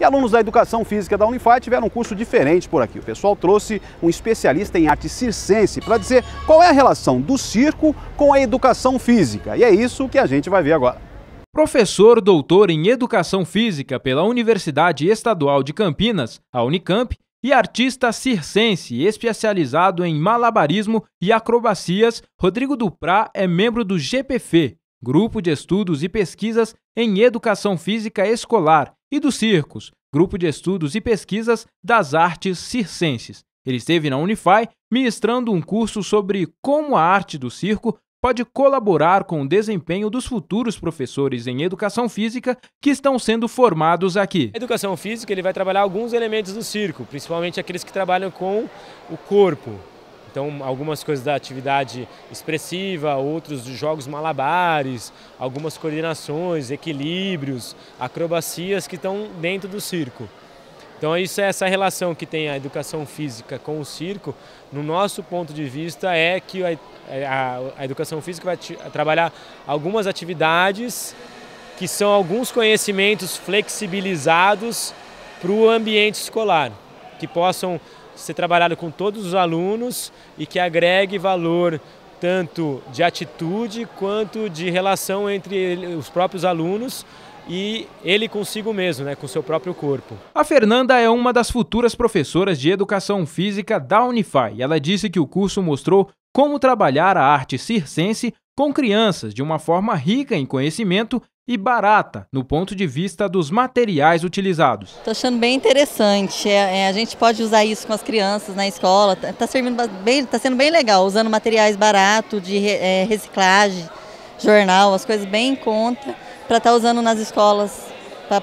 E alunos da Educação Física da Unify tiveram um curso diferente por aqui. O pessoal trouxe um especialista em arte circense para dizer qual é a relação do circo com a educação física. E é isso que a gente vai ver agora. Professor doutor em Educação Física pela Universidade Estadual de Campinas, a Unicamp, e artista circense especializado em malabarismo e acrobacias, Rodrigo Duprá é membro do GPF, Grupo de Estudos e Pesquisas em Educação Física Escolar, e dos Circos, Grupo de Estudos e Pesquisas das Artes Circenses. Ele esteve na Unify ministrando um curso sobre como a arte do circo pode colaborar com o desempenho dos futuros professores em educação física que estão sendo formados aqui. A educação física ele vai trabalhar alguns elementos do circo, principalmente aqueles que trabalham com o corpo, então, algumas coisas da atividade expressiva, outros jogos malabares, algumas coordenações, equilíbrios, acrobacias que estão dentro do circo. Então, isso é essa relação que tem a educação física com o circo. No nosso ponto de vista, é que a, a, a educação física vai trabalhar algumas atividades que são alguns conhecimentos flexibilizados para o ambiente escolar, que possam ser trabalhado com todos os alunos e que agregue valor tanto de atitude quanto de relação entre os próprios alunos e ele consigo mesmo, né, com seu próprio corpo. A Fernanda é uma das futuras professoras de educação física da Unify. Ela disse que o curso mostrou como trabalhar a arte circense com crianças de uma forma rica em conhecimento e barata no ponto de vista dos materiais utilizados. Estou achando bem interessante. É, é, a gente pode usar isso com as crianças na escola. Está tá tá, tá sendo bem legal, usando materiais baratos de é, reciclagem, jornal, as coisas bem em conta, para estar tá usando nas escolas pra,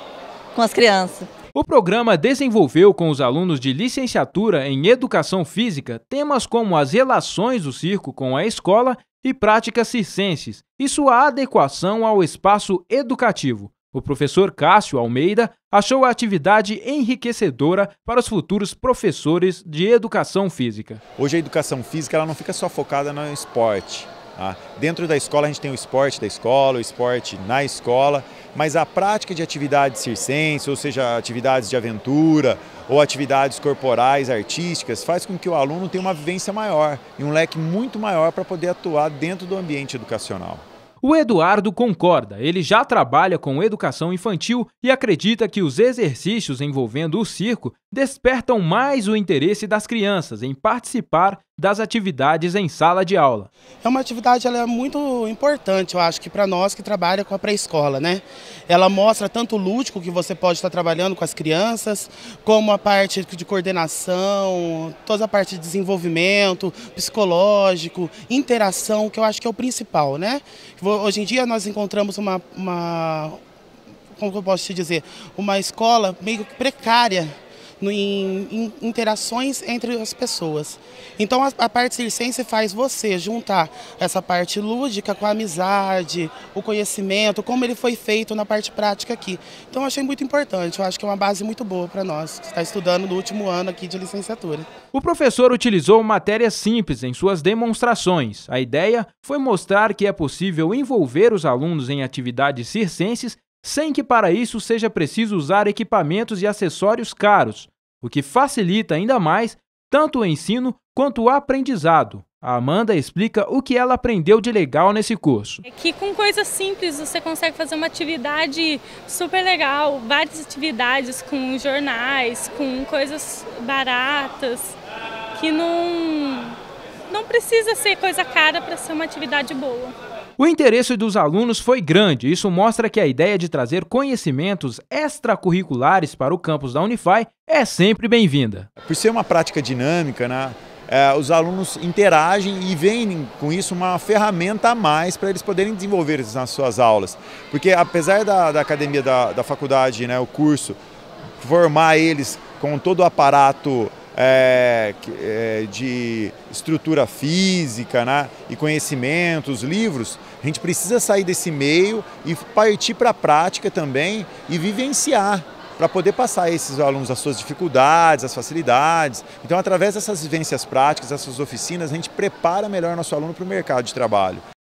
com as crianças. O programa desenvolveu com os alunos de licenciatura em Educação Física temas como as relações do circo com a escola e práticas circenses e sua adequação ao espaço educativo. O professor Cássio Almeida achou a atividade enriquecedora para os futuros professores de educação física. Hoje a educação física ela não fica só focada no esporte. Tá? Dentro da escola a gente tem o esporte da escola, o esporte na escola, mas a prática de atividades circenses, ou seja, atividades de aventura ou atividades corporais, artísticas, faz com que o aluno tenha uma vivência maior e um leque muito maior para poder atuar dentro do ambiente educacional. O Eduardo concorda, ele já trabalha com educação infantil e acredita que os exercícios envolvendo o circo despertam mais o interesse das crianças em participar das atividades em sala de aula. É uma atividade ela é muito importante, eu acho que para nós que trabalha com a pré-escola, né? Ela mostra tanto o lúdico que você pode estar trabalhando com as crianças, como a parte de coordenação, toda a parte de desenvolvimento psicológico, interação, que eu acho que é o principal, né? Hoje em dia nós encontramos uma, uma como eu posso te dizer, uma escola meio precária em, em interações entre as pessoas. Então a, a parte circense faz você juntar essa parte lúdica com a amizade, o conhecimento, como ele foi feito na parte prática aqui. Então eu achei muito importante, eu acho que é uma base muito boa para nós, que está estudando no último ano aqui de licenciatura. O professor utilizou matérias simples em suas demonstrações. A ideia foi mostrar que é possível envolver os alunos em atividades circenses sem que para isso seja preciso usar equipamentos e acessórios caros, o que facilita ainda mais tanto o ensino quanto o aprendizado. A Amanda explica o que ela aprendeu de legal nesse curso. É que com coisas simples você consegue fazer uma atividade super legal, várias atividades com jornais, com coisas baratas, que não, não precisa ser coisa cara para ser uma atividade boa. O interesse dos alunos foi grande, isso mostra que a ideia de trazer conhecimentos extracurriculares para o campus da Unify é sempre bem-vinda. Por ser uma prática dinâmica, né, é, os alunos interagem e vêm com isso uma ferramenta a mais para eles poderem desenvolver isso nas suas aulas. Porque apesar da, da academia, da, da faculdade, né, o curso, formar eles com todo o aparato é, é, de estrutura física né, e conhecimentos, livros, a gente precisa sair desse meio e partir para a prática também e vivenciar para poder passar a esses alunos as suas dificuldades, as facilidades. Então, através dessas vivências práticas, dessas oficinas, a gente prepara melhor nosso aluno para o mercado de trabalho.